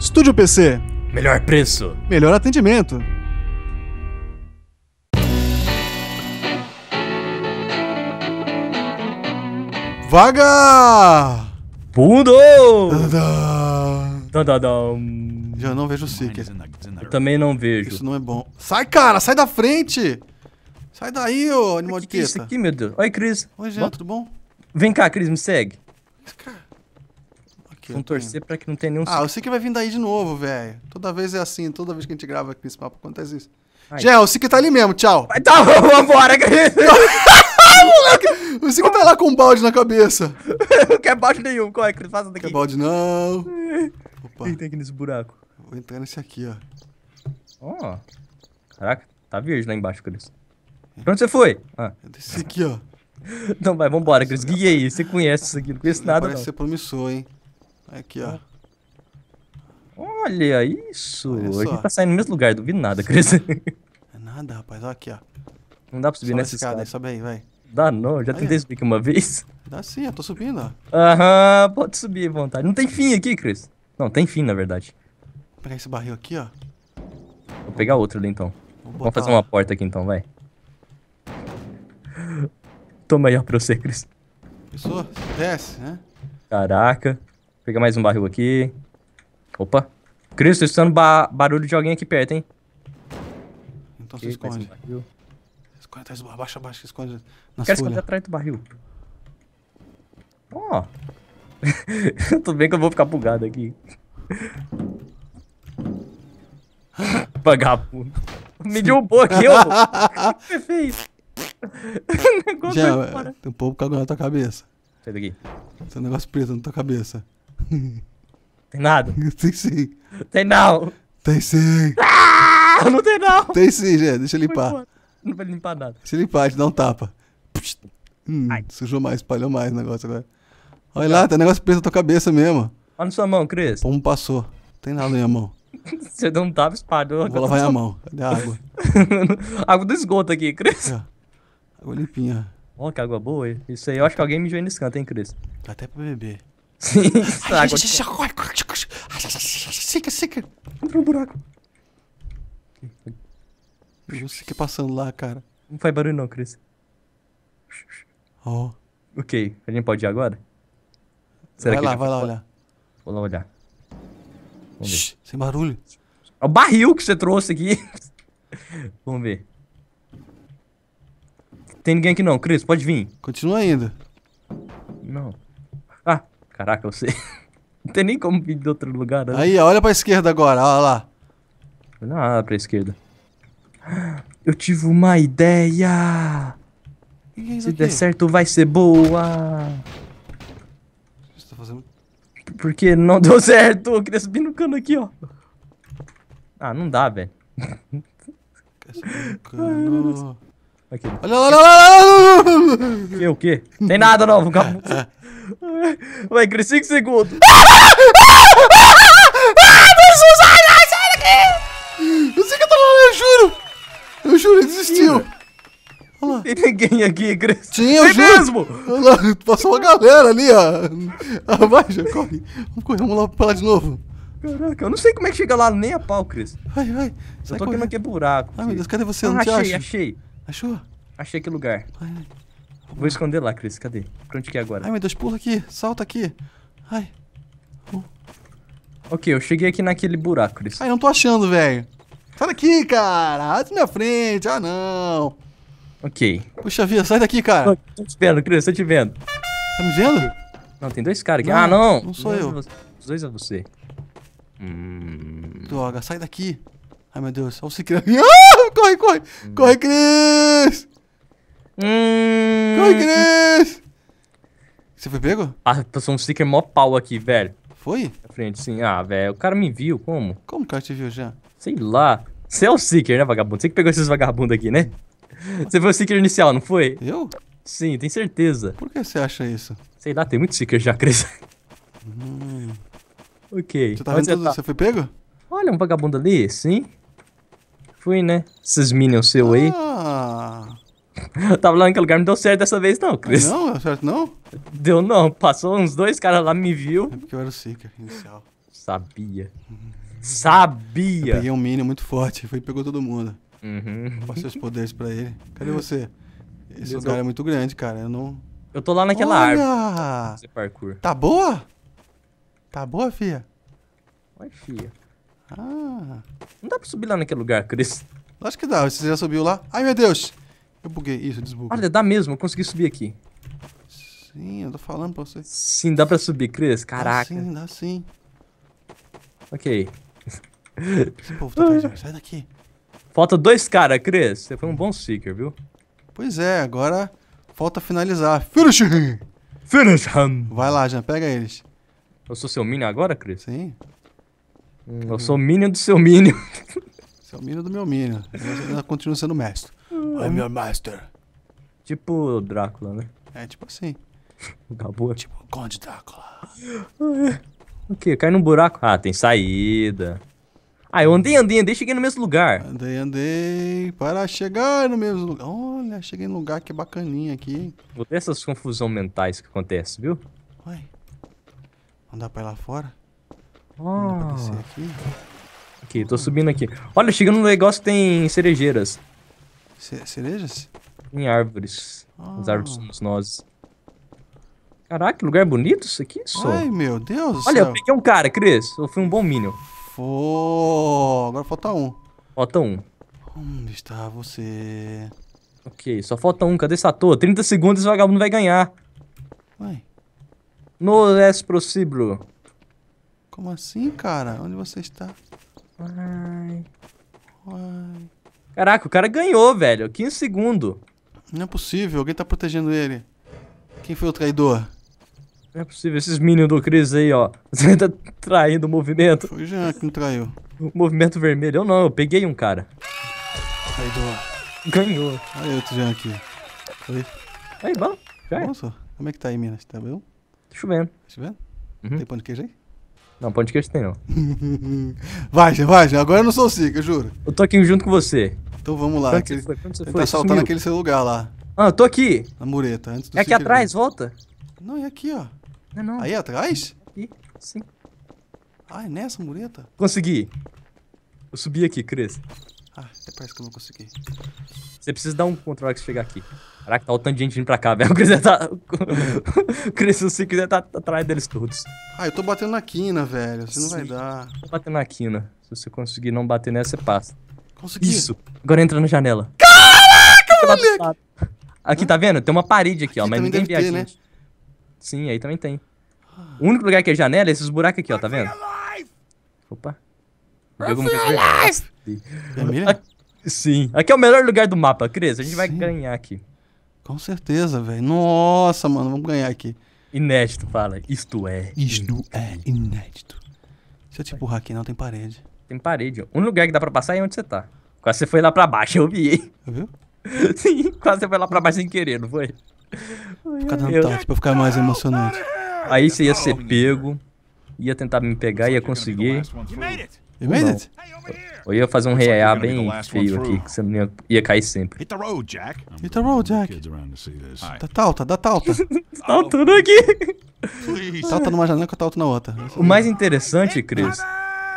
Estúdio PC. Melhor preço. Melhor atendimento. Vaga! Bundo! Já não vejo o Seeker. Eu também não vejo. Isso não é bom. Sai, cara! Sai da frente! Sai daí, ô animal que de que é isso aqui, meu Deus? Oi, Cris. Oi, Jean, tudo bom? Vem cá, Cris, me segue. Cara, aqui. Vamos torcer pra que não tenha nenhum. Ah, o que vai vir daí de novo, velho. Toda vez é assim, toda vez que a gente grava aqui nesse papo acontece isso. Gé, o Sick tá ali mesmo, tchau. Vai, tá, vambora, Moleque, o Sick tá lá com um balde na cabeça. não quer balde nenhum, corre, Cris, faz daqui. Não quer balde não. Opa. Quem tem aqui nesse buraco? Vou entrar nesse aqui, ó. Ó. Oh. Caraca, tá verde lá embaixo, Cris. Pra onde você foi? Ah. É esse aqui, ó. Então vai, vambora, Cris. É Guia aí, você conhece isso aqui, não conhece nada. Parece não. ser promissor, hein? Aqui, ó. Tá. Olha isso! Olha a gente tá saindo no mesmo lugar, duvido nada, Cris. É nada, rapaz. Olha aqui, ó. Não dá pra subir sobe nessa escada. escada. sobe aí, vai. Dá não, já tentei subir aqui uma vez. Dá sim, eu tô subindo, ó. Aham, pode subir à vontade. Não tem fim aqui, Cris. Não, tem fim, na verdade. Vou pegar esse barril aqui, ó. Vou pegar outro ali, então. Vamos fazer uma porta aqui, então, vai. Toma aí, ó, pra você, Cris. Pessoa, desce, né? Caraca. Pegar mais um barril aqui. Opa. Cristo, tô escutando ba barulho de alguém aqui perto, hein? Então se esconde. esconde atrás do barril. Abaixa, abaixa, esconde. Na Quero esconder atrás do barril. Ó. Oh. Tudo bem que eu vou ficar bugado aqui. Vagabundo. Me deu pouco aqui, ô. o que você fez? o negócio Já, é, Tem um pouco cagando na tua cabeça. Sai daqui. Tem um negócio preso na tua cabeça. Tem nada? Tem sim. Tem não. Tem sim. Ah, não tem não. Tem sim, gente. Deixa eu limpar. Não vai limpar nada. Deixa eu limpar, a gente dá um tapa. Hum, sujou mais, espalhou mais o negócio agora. Olha lá, tem tá um negócio preso na tua cabeça mesmo. Olha na sua mão, Cris. Como passou. Não tem nada na minha mão. Você um tapa espalhou. Vou lavar minha mão. Cadê a água? água do esgoto aqui, Cris. É. Água limpinha. Ó, que água boa. Isso aí, eu acho que alguém me joia nesse canto, hein, Cris? Até pra beber. Sim, água. Seca, seca. Entra no buraco. Eu sei o que é passando lá, cara. Não faz barulho não, Cris. Oh. Ok, a gente pode ir agora? Será vai que lá, vai lá olhar. Vou lá olhar. Vamos Shhh, ver. Sem barulho. É o barril que você trouxe aqui. Vamos ver. Tem ninguém aqui não, Cris, pode vir. Continua ainda. Não. Ah, Caraca, eu sei. Não tem nem como vir de outro lugar. Né? Aí, olha pra esquerda agora, olha lá. Nada pra esquerda. Eu tive uma ideia! Que que é Se aqui? der certo, vai ser boa! Você tá fazendo. Porque não deu certo! Eu queria subir no cano aqui, ó. Ah, não dá, velho. Olha lá, olha lá, olha lá! Que o que? Tem nada novo? acabou. Vai, Cris, 5 segundos. Preciso largar, ah, sai daqui! Eu sei que eu tô lá, eu juro! Eu juro, ele desistiu. Olha Tem ninguém aqui, Cris. Tinha, eu juro. mesmo! Olha lá, passou uma galera ali, ó. Ah, vai, já, corre. Vamos correr, vamos lá pra lá de novo. Caraca, eu não sei como é que chega lá nem a pau, Cris. Vai, vai. Sai eu tô aqui buraco. Ai, meu Deus, cadê você? Ah, eu não achei, te acho. achei. Achou? Achei que lugar. Vai, vai. Vou esconder lá, Cris. Cadê? Pra onde que é agora? Ai, meu Deus, pula aqui. Salta aqui. Ai. Ok, eu cheguei aqui naquele buraco, Cris. Ai, não tô achando, velho. Sai daqui, cara. Sai da minha frente. Ah, não. Ok. Puxa vida, sai daqui, cara. Tô, te vendo, Cris. Tô te vendo. Tá me vendo? Não, tem dois caras aqui. Não, ah, não. Não sou eu. Os dois é você. Hum. Droga, sai daqui. Ai, meu Deus. Olha o Cicrano. Ah, corre, corre. Hum. Corre, Cris. Hum. Oi, Guinness! Você foi pego? Ah, passou um sticker mó pau aqui, velho. Foi? Na frente, sim. Ah, velho, o cara me viu, como? Como o cara te viu já? Sei lá. Você é o sticker, né, vagabundo? Você que pegou esses vagabundos aqui, né? Você foi o sticker inicial, não foi? Eu? Sim, tem certeza. Por que você acha isso? Sei lá, tem muito sticker já, Cris. Hum. Ok. Você tá vendo tudo? Tá? Você foi pego? Olha, um vagabundo ali, sim. Fui, né? Esses minions seu ah, aí. Eu tava lá naquele lugar, não deu certo dessa vez, não, Cris. Não, deu certo não? Deu não. Passou uns dois caras lá, me viu. É porque eu era o Seeker inicial. Sabia. Sabia! Eu peguei um minion muito forte, foi e pegou todo mundo. Uhum. Passei os poderes pra ele. Cadê você? Esse Deus lugar não. é muito grande, cara. Eu não. Eu tô lá naquela Olha! árvore. Esse parkour. Tá boa? Tá boa, fia? Oi, fia. Ah. Não dá pra subir lá naquele lugar, Cris. Acho que dá. Você já subiu lá? Ai, meu Deus! Eu buguei, isso, desbuguei. Olha, dá mesmo, eu consegui subir aqui. Sim, eu tô falando pra você. Sim, dá pra subir, Cris? Caraca. Dá sim, dá sim. Ok. Esse povo tá perdido, sai daqui. Falta dois caras, Cris. Você foi um bom seeker, viu? Pois é, agora falta finalizar. Finish him! Finish him! Vai lá, Jean, pega eles. Eu sou seu minion agora, Cris? Sim. Hum, eu sou minion do seu minion. Seu minion do meu minion. Eu continuo sendo mestre um. I'm your master. Tipo Drácula, né? É tipo assim. Acabou. Tá tipo Conde Drácula. É. o que? Cai num buraco? Ah, tem saída. Ah, eu andei, andei, andei, cheguei no mesmo lugar. Andei, andei, para chegar no mesmo lugar. Olha, cheguei num lugar que é bacaninha aqui. Vou ter essas confusões mentais que acontecem, viu? Ué, não dá pra ir lá fora? Oh. Não dá pra ah. descer aqui? Aqui, tô subindo aqui. Olha, chegando no negócio que tem cerejeiras. Cerejas? Em árvores. Ah. As árvores somos nós. Caraca, que lugar bonito isso aqui, só. Ai, meu Deus Olha, eu peguei um cara, Cris. Eu fui um bom Minion. Oh, agora falta um. Falta um. Onde está você? Ok, só falta um. Cadê essa toa? 30 segundos e vagabundo vai ganhar. Ué? No es possible. Como assim, cara? Onde você está? Uai. Uai. Caraca, o cara ganhou, velho. 15 segundos. Não é possível, alguém tá protegendo ele. Quem foi o traidor? Não é possível, esses minions do Cris aí, ó. Você tá traindo o movimento. Foi o Jean que não traiu. O movimento vermelho. Eu não, eu peguei um cara. Traidor. Ganhou. Aí outro Jean aqui. Oi. Aí, bom. Já é. Nossa, como é que tá aí, Minas? Tá bom? Tá chovendo. Tá chovendo? Uhum. Tem pão de queijo aí? Não, pão de queijo tem não. vai, já, vai, já. Agora eu não sou o Sica, juro. Eu tô aqui junto com você. Então vamos lá. Quando aquele... você tá foi? Quando você Tentar foi? naquele seu lugar lá. Ah, eu tô aqui. Na mureta, antes do É aqui atrás, volta. Não, é aqui, ó. Não, é não. Aí atrás? Aqui, sim. Ah, é nessa mureta? Consegui. Eu subi aqui, Cris. Ah, até parece que eu não consegui. Você precisa dar um controle que chegar aqui. Caraca, tá o tanto de gente vindo pra cá, velho. O Cris tá. o Cris, se você quiser, tá atrás deles todos. Ah, eu tô batendo na quina, velho. Você não vai dar. Tô batendo na quina. Se você conseguir não bater nessa, você passa. Consegui. Isso. Agora entra na janela. Caraca, tá moleque! Aqui, tá vendo? Tem uma parede aqui, aqui ó, mas ninguém vê a né? gente. Né? Sim, aí também tem. O único lugar que é janela é esses buracos aqui, ó, tá vendo? Opa. É Sim. Aqui é o melhor lugar do mapa, Cris. A gente Sim. vai ganhar aqui. Com certeza, velho. Nossa, mano, vamos ganhar aqui. Inédito, fala. Isto é. Isto inédito. é inédito. Se eu te empurrar aqui, não tem parede. Tem parede. O único lugar que dá pra passar é onde você tá. Quase você foi lá pra baixo, eu vi. Viu? Sim, quase você foi lá pra baixo sem querer, não foi? Ficar dando da pra ficar mais emocionante. Aí você ia ser pego, ia tentar me pegar, ia conseguir. You made it? Eu ia fazer um reá bem feio aqui, que você ia, ia cair sempre. Hit the road, Jack. Hit the road, Jack. tá talta, dá talta. tá tudo aqui. Talta numa janela com a talta na outra. O mais interessante, Chris,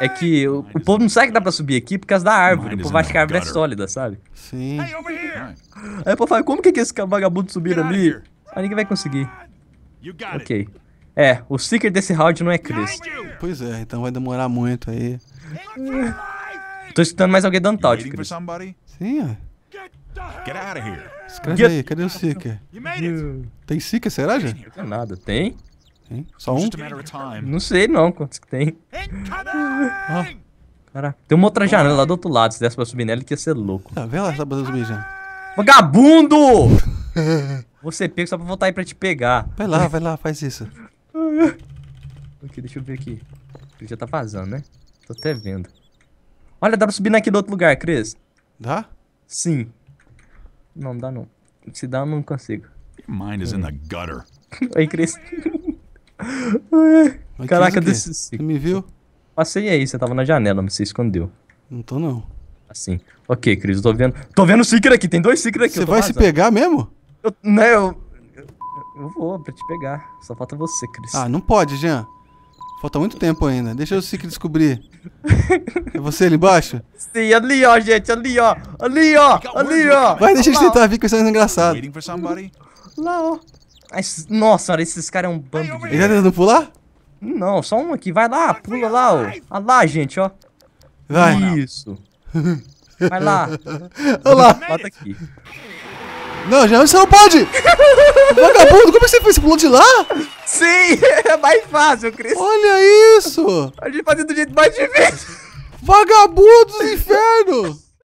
é que é, o, o povo não sabe que dá pra subir aqui por causa da árvore. O povo acha que a né? árvore é sólida, sabe? Sim. Aí o povo fala, como que, é que esse vagabundo subiram ali? Aí ah, ninguém vai conseguir. Ok. É, o seeker desse round não é Chris. Pois é, então vai demorar muito aí. Tô escutando mais alguém dando tal de Chris. Sim, ó. Get out of here. Escreve aí, cadê o Seeker? Tem Seeker, será, gente? Não tem nada, tem? Só um? Não sei não quantos que tem. Ah, caraca. Tem uma outra janela lá do outro lado. Se desse pra subir nela, ele ia ser louco. Tá ah, vendo lá só pra subir já? Vagabundo! Você pega só pra voltar aí pra te pegar. Vai lá, vai lá, faz isso. Aqui, deixa eu ver aqui. Ele já tá vazando, né? Tô até vendo. Olha, dá pra subir naquele outro lugar, Cris. Dá? Sim. Não, não dá não. Se dá, eu não consigo. Your mind is in the gutter. Aí, Cris. Caraca, é desse. Você me viu? Passei aí, você tava na janela, mas você escondeu. Não tô não. Assim. Ok, Cris, eu tô vendo. Tô vendo o Secret aqui, tem dois Secret aqui. Você vai se pegar mesmo? Eu, né, eu, eu, eu. vou pra te pegar. Só falta você, Cris. Ah, não pode, Jean. Falta muito tempo ainda. Deixa o Secret descobrir. é você ali embaixo? Sim, ali ó, gente, ali ó. Ali ó, ali ó. Vai, deixa eu tentar vir com isso é engraçado. Lá ó nossa senhora, esses caras é um bando de... Ele tá tentando pular? Não, só um aqui. Vai lá, pula lá, ó. Olha lá, gente, ó. Vai. Isso. Vai lá. Olha lá. Bota aqui. Não, já você não pode! Vagabundo, como é que você fez? Você pulou de lá? Sim, é mais fácil, Cris. Olha isso! A gente fazendo do jeito mais difícil. Vagabundo do inferno!